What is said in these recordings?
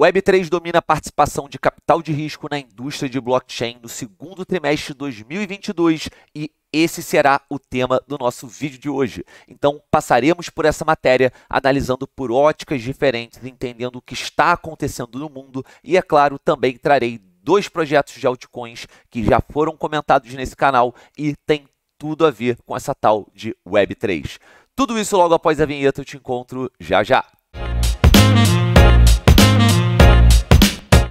Web3 domina a participação de capital de risco na indústria de blockchain no segundo trimestre de 2022 e esse será o tema do nosso vídeo de hoje. Então, passaremos por essa matéria analisando por óticas diferentes, entendendo o que está acontecendo no mundo e, é claro, também trarei dois projetos de altcoins que já foram comentados nesse canal e tem tudo a ver com essa tal de Web3. Tudo isso logo após a vinheta, eu te encontro já já.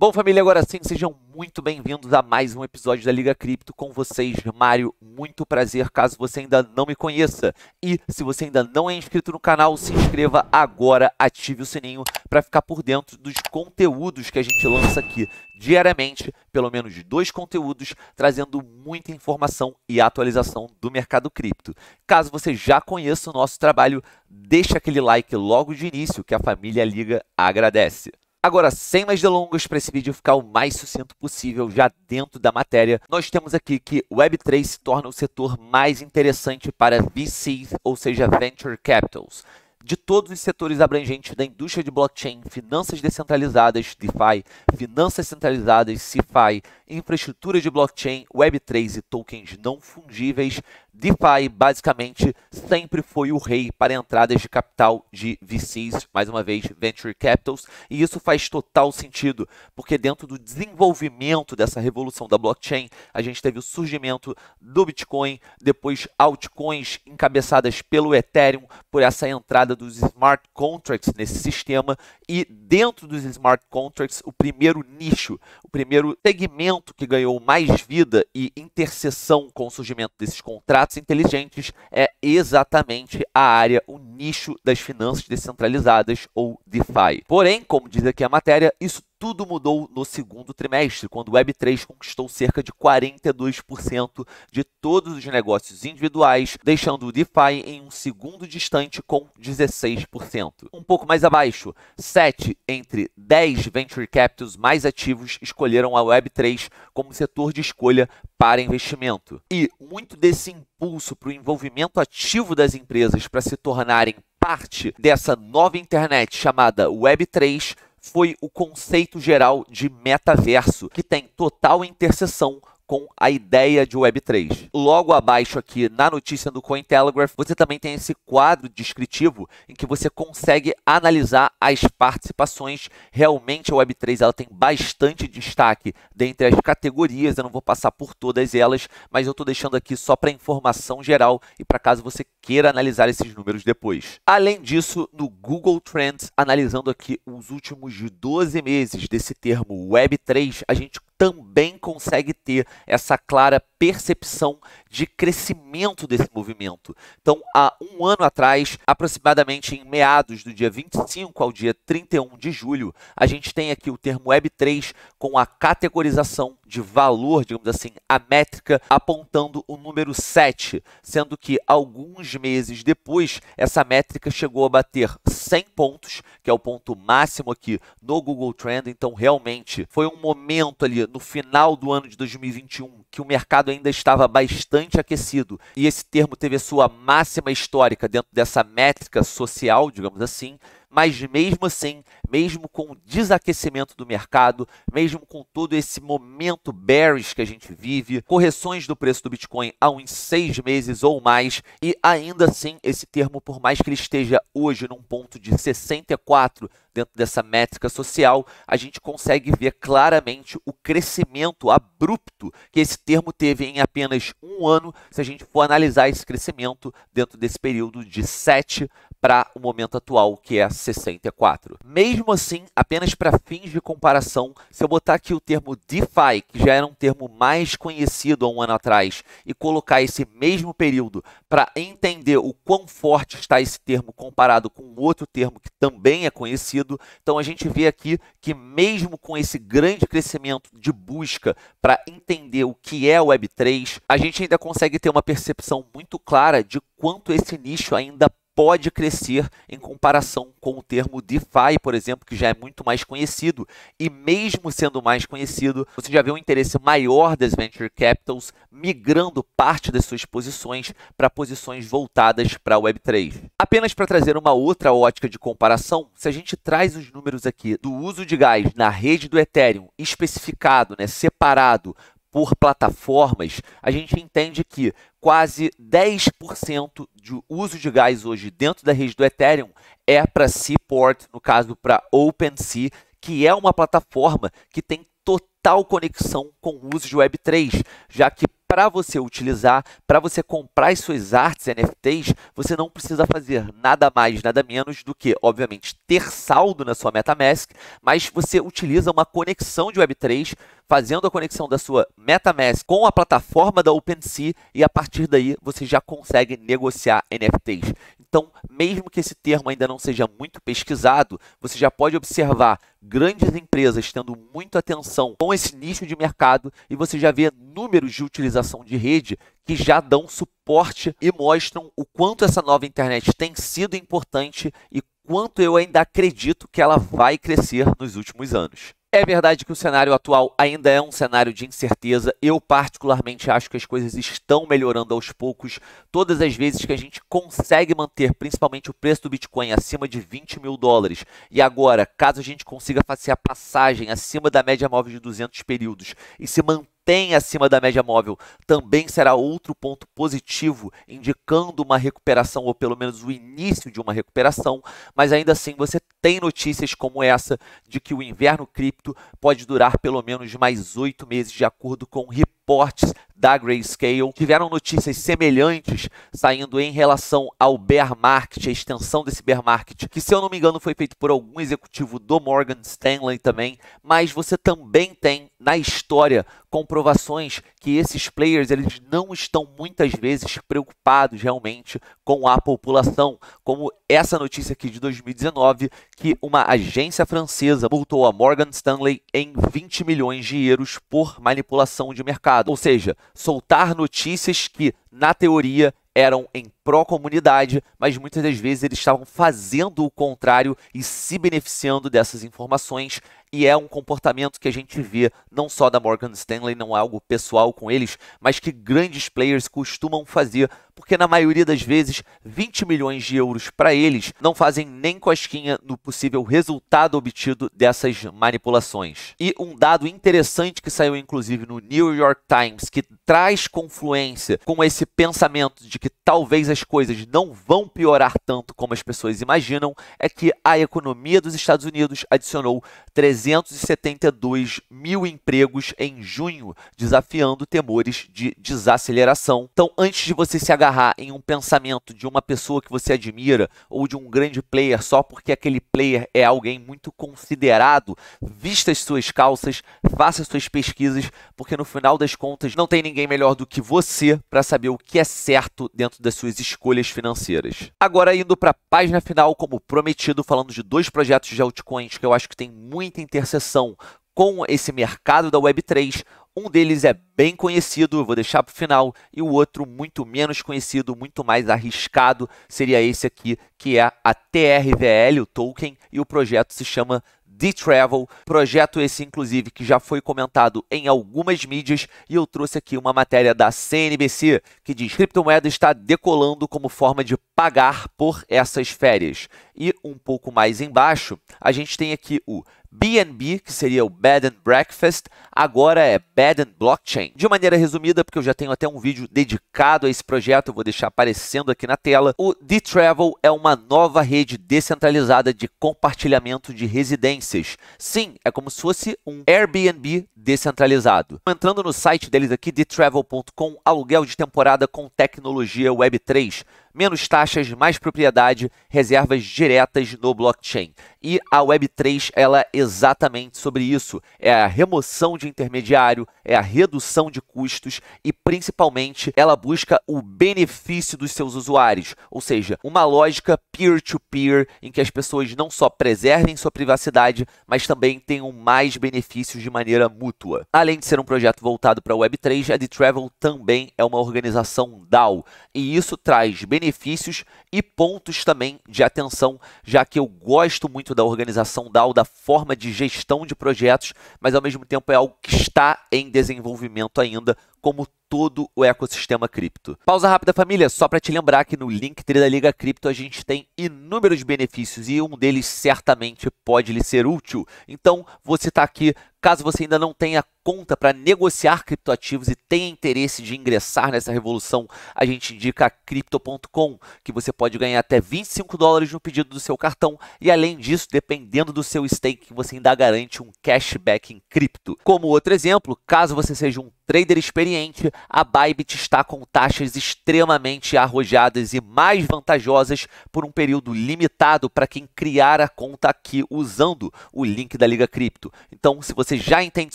Bom, família, agora sim, sejam muito bem-vindos a mais um episódio da Liga Cripto com vocês, Mário. Muito prazer, caso você ainda não me conheça. E se você ainda não é inscrito no canal, se inscreva agora, ative o sininho para ficar por dentro dos conteúdos que a gente lança aqui diariamente, pelo menos dois conteúdos, trazendo muita informação e atualização do mercado cripto. Caso você já conheça o nosso trabalho, deixa aquele like logo de início que a família Liga agradece. Agora, sem mais delongas, para esse vídeo ficar o mais sucinto possível, já dentro da matéria, nós temos aqui que Web3 se torna o setor mais interessante para VCs, ou seja, Venture Capitals. De todos os setores abrangentes da indústria de blockchain, finanças descentralizadas, DeFi, finanças centralizadas, CeFi, infraestrutura de blockchain, Web3 e tokens não fungíveis, DeFi basicamente sempre foi o rei para entradas de capital de VCs, mais uma vez venture capitals, e isso faz total sentido, porque dentro do desenvolvimento dessa revolução da blockchain, a gente teve o surgimento do Bitcoin, depois altcoins encabeçadas pelo Ethereum, por essa entrada dos smart contracts nesse sistema e dentro dos smart contracts, o primeiro nicho, o primeiro segmento que ganhou mais vida e interseção com o surgimento desses contratos contratos inteligentes é exatamente a área, o nicho das finanças descentralizadas ou DeFi. Porém, como diz aqui a matéria, isso tudo mudou no segundo trimestre, quando Web3 conquistou cerca de 42% de todos os negócios individuais, deixando o DeFi em um segundo distante com 16%. Um pouco mais abaixo, 7 entre 10 venture capitals mais ativos escolheram a Web3 como setor de escolha para investimento. E muito desse impulso para o envolvimento ativo das empresas para se tornarem parte dessa nova internet chamada Web3 foi o conceito geral de metaverso, que tem total interseção com a ideia de Web3. Logo abaixo aqui na notícia do Cointelegraph, você também tem esse quadro descritivo em que você consegue analisar as participações. Realmente a Web3 ela tem bastante destaque dentre as categorias, eu não vou passar por todas elas, mas eu estou deixando aqui só para informação geral e para caso você queira analisar esses números depois. Além disso, no Google Trends, analisando aqui os últimos 12 meses desse termo Web3, a gente também consegue ter essa clara percepção de crescimento desse movimento. Então, há um ano atrás, aproximadamente em meados do dia 25 ao dia 31 de julho, a gente tem aqui o termo Web3 com a categorização de valor, digamos assim, a métrica, apontando o número 7, sendo que alguns meses depois essa métrica chegou a bater 100 pontos, que é o ponto máximo aqui no Google Trend. Então, realmente foi um momento ali no final do ano de 2021 que o mercado ainda estava bastante aquecido e esse termo teve a sua máxima histórica dentro dessa métrica social, digamos assim, mas mesmo assim, mesmo com o desaquecimento do mercado, mesmo com todo esse momento bearish que a gente vive, correções do preço do Bitcoin há uns seis meses ou mais, e ainda assim esse termo, por mais que ele esteja hoje num ponto de 64 dentro dessa métrica social, a gente consegue ver claramente o crescimento abrupto que esse termo teve em apenas um ano, se a gente for analisar esse crescimento dentro desse período de 7 para o momento atual, que é 64. Mesmo assim, apenas para fins de comparação, se eu botar aqui o termo DeFi, que já era um termo mais conhecido há um ano atrás, e colocar esse mesmo período para entender o quão forte está esse termo comparado com outro termo que também é conhecido, então a gente vê aqui que mesmo com esse grande crescimento de busca para entender o que é Web3, a gente ainda consegue ter uma percepção muito clara de quanto esse nicho ainda pode crescer em comparação com o termo DeFi, por exemplo, que já é muito mais conhecido. E mesmo sendo mais conhecido, você já vê um interesse maior das venture capitals migrando parte das suas posições para posições voltadas para a Web3. Apenas para trazer uma outra ótica de comparação, se a gente traz os números aqui do uso de gás na rede do Ethereum especificado, né, separado por plataformas, a gente entende que quase 10% de uso de gás hoje dentro da rede do Ethereum é para Seaport, no caso para OpenSea, que é uma plataforma que tem total conexão com o uso de Web3, já que para você utilizar, para você comprar as suas artes NFTs, você não precisa fazer nada mais, nada menos do que, obviamente, ter saldo na sua MetaMask, mas você utiliza uma conexão de Web3 fazendo a conexão da sua MetaMask com a plataforma da OpenSea e a partir daí você já consegue negociar NFTs. Então, mesmo que esse termo ainda não seja muito pesquisado, você já pode observar grandes empresas tendo muita atenção com esse nicho de mercado e você já vê números de utilização de rede que já dão suporte e mostram o quanto essa nova internet tem sido importante e quanto eu ainda acredito que ela vai crescer nos últimos anos. É verdade que o cenário atual ainda é um cenário de incerteza. Eu, particularmente, acho que as coisas estão melhorando aos poucos. Todas as vezes que a gente consegue manter, principalmente, o preço do Bitcoin acima de 20 mil dólares, e agora, caso a gente consiga fazer a passagem acima da média móvel de 200 períodos e se manter mantém acima da média móvel também será outro ponto positivo, indicando uma recuperação ou pelo menos o início de uma recuperação, mas ainda assim você tem notícias como essa de que o inverno cripto pode durar pelo menos mais oito meses, de acordo com o reportes da Grayscale tiveram notícias semelhantes saindo em relação ao bear market, a extensão desse bear market, que se eu não me engano foi feito por algum executivo do Morgan Stanley também, mas você também tem na história comprovações que esses players eles não estão muitas vezes preocupados realmente com a população, como essa notícia aqui de 2019 que uma agência francesa multou a Morgan Stanley em 20 milhões de euros por manipulação de mercado ou seja, soltar notícias que, na teoria, eram em pró-comunidade, mas muitas das vezes eles estavam fazendo o contrário e se beneficiando dessas informações. E é um comportamento que a gente vê não só da Morgan Stanley, não é algo pessoal com eles, mas que grandes players costumam fazer, porque na maioria das vezes 20 milhões de euros para eles não fazem nem cosquinha no possível resultado obtido dessas manipulações. E um dado interessante que saiu inclusive no New York Times, que traz confluência com esse pensamento de get talvez as coisas não vão piorar tanto como as pessoas imaginam é que a economia dos Estados Unidos adicionou 372 mil empregos em junho, desafiando temores de desaceleração. Então, antes de você se agarrar em um pensamento de uma pessoa que você admira ou de um grande player só porque aquele player é alguém muito considerado, vista as suas calças, faça suas pesquisas, porque no final das contas não tem ninguém melhor do que você para saber o que é certo dentro dentro das suas escolhas financeiras. Agora indo para a página final, como prometido, falando de dois projetos de altcoins que eu acho que tem muita interseção com esse mercado da Web3. Um deles é bem conhecido, vou deixar para o final, e o outro muito menos conhecido, muito mais arriscado, seria esse aqui, que é a TRVL, o token, e o projeto se chama The Travel, projeto esse inclusive que já foi comentado em algumas mídias e eu trouxe aqui uma matéria da CNBC que diz: criptomoeda está decolando como forma de pagar por essas férias. E um pouco mais embaixo, a gente tem aqui o BNB, que seria o Bed and Breakfast, agora é Bed and Blockchain. De maneira resumida, porque eu já tenho até um vídeo dedicado a esse projeto, vou deixar aparecendo aqui na tela. O D-Travel é uma nova rede descentralizada de compartilhamento de residências. Sim, é como se fosse um Airbnb descentralizado. Entrando no site deles aqui, dtravel.com, aluguel de temporada com tecnologia Web3 menos taxas, mais propriedade, reservas diretas no blockchain. E a Web3 ela exatamente sobre isso. É a remoção de intermediário, é a redução de custos e, principalmente, ela busca o benefício dos seus usuários, ou seja, uma lógica peer-to-peer -peer, em que as pessoas não só preservem sua privacidade, mas também tenham mais benefícios de maneira mútua. Além de ser um projeto voltado para a Web3, a The Travel também é uma organização DAO e isso traz benefícios e pontos também de atenção, já que eu gosto muito da organização DAO, da forma forma de gestão de projetos, mas ao mesmo tempo é algo que está em desenvolvimento ainda, como todo o ecossistema cripto. Pausa rápida, família, só para te lembrar que no link da Liga Cripto a gente tem inúmeros benefícios e um deles certamente pode lhe ser útil. Então, você está aqui Caso você ainda não tenha conta para negociar criptoativos e tenha interesse de ingressar nessa revolução, a gente indica a Crypto.com, que você pode ganhar até 25 dólares no pedido do seu cartão e além disso, dependendo do seu stake, você ainda garante um cashback em cripto. Como outro exemplo, caso você seja um trader experiente, a Bybit está com taxas extremamente arrojadas e mais vantajosas por um período limitado para quem criar a conta aqui usando o link da Liga Cripto. Então, se você você já entende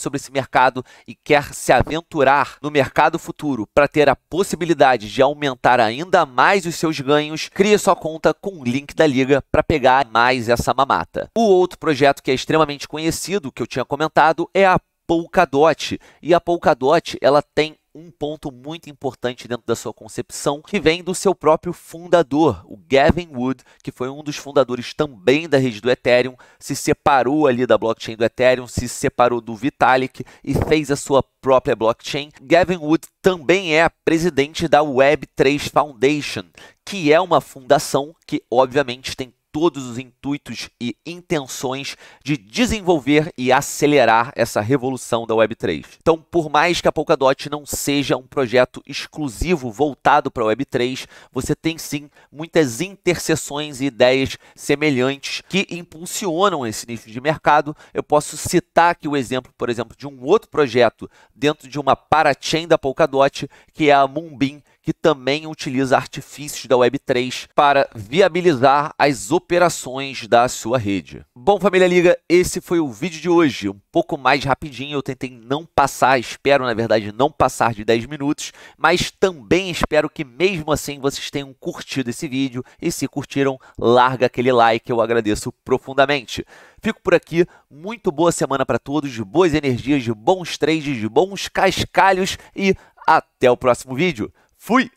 sobre esse mercado e quer se aventurar no mercado futuro para ter a possibilidade de aumentar ainda mais os seus ganhos, crie sua conta com o link da liga para pegar mais essa mamata. O outro projeto que é extremamente conhecido, que eu tinha comentado, é a Polkadot. E a Polkadot, ela tem um ponto muito importante dentro da sua concepção, que vem do seu próprio fundador, o Gavin Wood, que foi um dos fundadores também da rede do Ethereum, se separou ali da blockchain do Ethereum, se separou do Vitalik e fez a sua própria blockchain. Gavin Wood também é presidente da Web3 Foundation, que é uma fundação que obviamente tem todos os intuitos e intenções de desenvolver e acelerar essa revolução da Web3. Então, por mais que a Polkadot não seja um projeto exclusivo voltado para a Web3, você tem sim muitas interseções e ideias semelhantes que impulsionam esse nicho de mercado. Eu posso citar aqui o exemplo, por exemplo, de um outro projeto dentro de uma parachain da Polkadot, que é a Moonbeam, que também utiliza artifícios da Web3 para viabilizar as operações da sua rede. Bom, família liga, esse foi o vídeo de hoje, um pouco mais rapidinho, eu tentei não passar, espero na verdade não passar de 10 minutos, mas também espero que mesmo assim vocês tenham curtido esse vídeo e se curtiram, larga aquele like, eu agradeço profundamente. Fico por aqui, muito boa semana para todos, boas energias, bons trades, bons cascalhos e até o próximo vídeo. Fui!